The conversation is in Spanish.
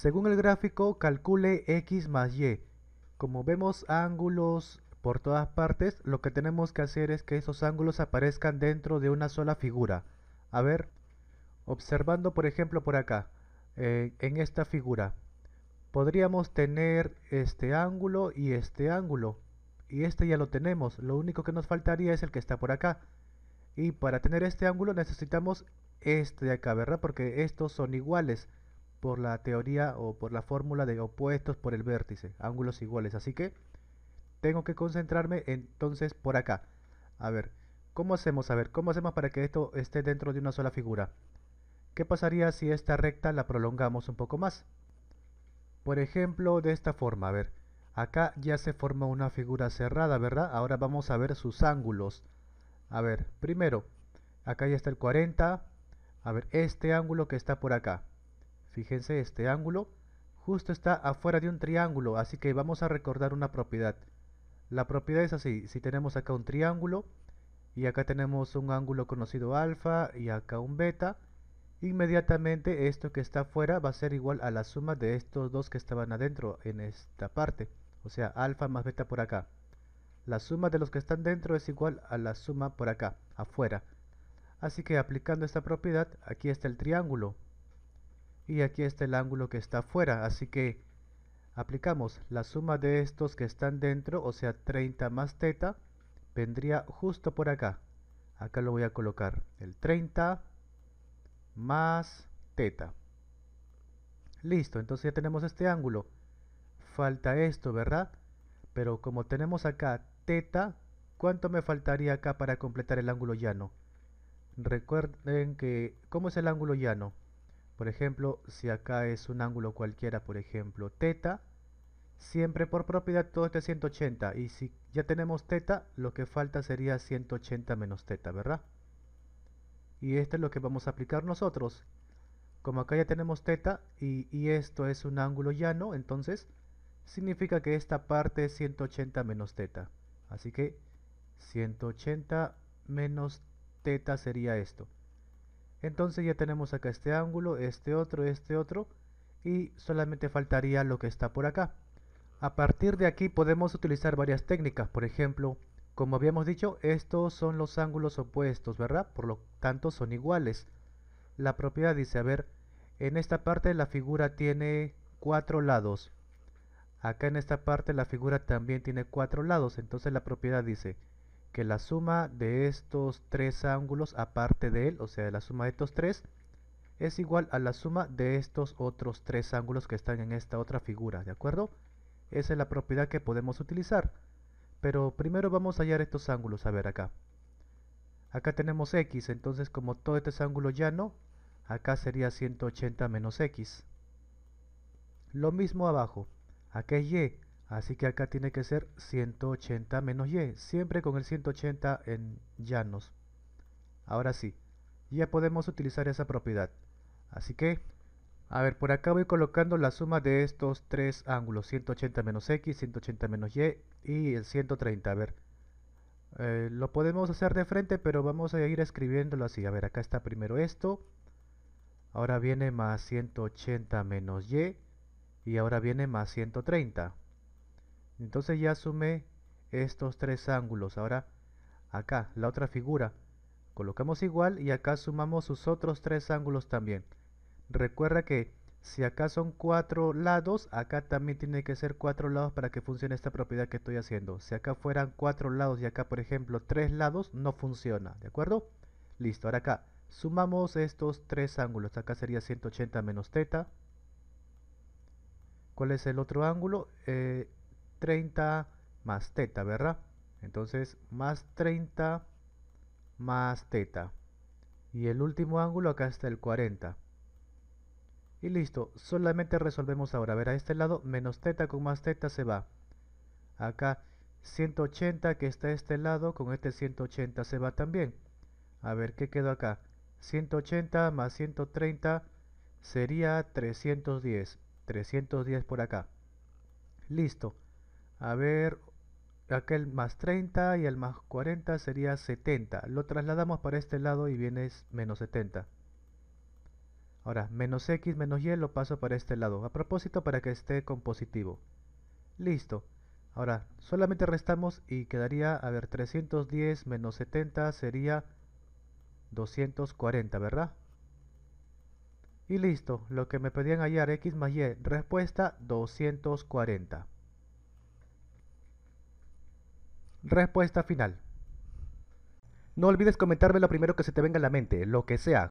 Según el gráfico, calcule X más Y. Como vemos ángulos por todas partes, lo que tenemos que hacer es que esos ángulos aparezcan dentro de una sola figura. A ver, observando por ejemplo por acá, eh, en esta figura, podríamos tener este ángulo y este ángulo. Y este ya lo tenemos, lo único que nos faltaría es el que está por acá. Y para tener este ángulo necesitamos este de acá, ¿verdad? Porque estos son iguales por la teoría o por la fórmula de opuestos por el vértice, ángulos iguales. Así que tengo que concentrarme entonces por acá. A ver, ¿cómo hacemos? A ver, ¿cómo hacemos para que esto esté dentro de una sola figura? ¿Qué pasaría si esta recta la prolongamos un poco más? Por ejemplo, de esta forma, a ver. Acá ya se forma una figura cerrada, ¿verdad? Ahora vamos a ver sus ángulos. A ver, primero, acá ya está el 40. A ver, este ángulo que está por acá. Fíjense, este ángulo justo está afuera de un triángulo, así que vamos a recordar una propiedad. La propiedad es así, si tenemos acá un triángulo, y acá tenemos un ángulo conocido alfa, y acá un beta, inmediatamente esto que está afuera va a ser igual a la suma de estos dos que estaban adentro en esta parte, o sea, alfa más beta por acá. La suma de los que están dentro es igual a la suma por acá, afuera. Así que aplicando esta propiedad, aquí está el triángulo, y aquí está el ángulo que está afuera, así que aplicamos la suma de estos que están dentro, o sea 30 más teta, vendría justo por acá. Acá lo voy a colocar, el 30 más teta. Listo, entonces ya tenemos este ángulo. Falta esto, ¿verdad? Pero como tenemos acá teta, ¿cuánto me faltaría acá para completar el ángulo llano? Recuerden que, ¿cómo es el ángulo llano? Por ejemplo, si acá es un ángulo cualquiera, por ejemplo, teta, siempre por propiedad todo este 180. Y si ya tenemos teta, lo que falta sería 180 menos teta, ¿verdad? Y esto es lo que vamos a aplicar nosotros. Como acá ya tenemos teta y, y esto es un ángulo llano, entonces significa que esta parte es 180 menos teta. Así que 180 menos teta sería esto entonces ya tenemos acá este ángulo, este otro, este otro y solamente faltaría lo que está por acá. A partir de aquí podemos utilizar varias técnicas, por ejemplo, como habíamos dicho, estos son los ángulos opuestos, ¿verdad? Por lo tanto son iguales. La propiedad dice, a ver, en esta parte la figura tiene cuatro lados. Acá en esta parte la figura también tiene cuatro lados, entonces la propiedad dice que la suma de estos tres ángulos aparte de él, o sea, la suma de estos tres, es igual a la suma de estos otros tres ángulos que están en esta otra figura, ¿de acuerdo? Esa es la propiedad que podemos utilizar. Pero primero vamos a hallar estos ángulos, a ver acá. Acá tenemos x, entonces como todo este es ángulo llano, acá sería 180 menos x. Lo mismo abajo, acá es y, Así que acá tiene que ser 180 menos y, siempre con el 180 en llanos. Ahora sí, ya podemos utilizar esa propiedad. Así que, a ver, por acá voy colocando la suma de estos tres ángulos, 180 menos x, 180 menos y y el 130. A ver, eh, lo podemos hacer de frente, pero vamos a ir escribiéndolo así. A ver, acá está primero esto, ahora viene más 180 menos y y ahora viene más 130. Entonces ya sumé estos tres ángulos. Ahora acá, la otra figura, colocamos igual y acá sumamos sus otros tres ángulos también. Recuerda que si acá son cuatro lados, acá también tiene que ser cuatro lados para que funcione esta propiedad que estoy haciendo. Si acá fueran cuatro lados y acá, por ejemplo, tres lados, no funciona, ¿de acuerdo? Listo, ahora acá sumamos estos tres ángulos. Acá sería 180 menos teta. ¿Cuál es el otro ángulo? Eh, 30 más teta, ¿verdad? Entonces, más 30 más teta. Y el último ángulo acá está el 40. Y listo, solamente resolvemos ahora. A ver, a este lado, menos teta con más teta se va. Acá, 180 que está a este lado, con este 180 se va también. A ver, ¿qué quedó acá? 180 más 130 sería 310. 310 por acá. Listo. A ver, aquel más 30 y el más 40 sería 70. Lo trasladamos para este lado y viene menos 70. Ahora, menos x menos y lo paso para este lado. A propósito, para que esté con positivo. Listo. Ahora, solamente restamos y quedaría, a ver, 310 menos 70 sería 240, ¿verdad? Y listo, lo que me pedían hallar, x más y, respuesta 240. Respuesta final. No olvides comentarme lo primero que se te venga a la mente, lo que sea,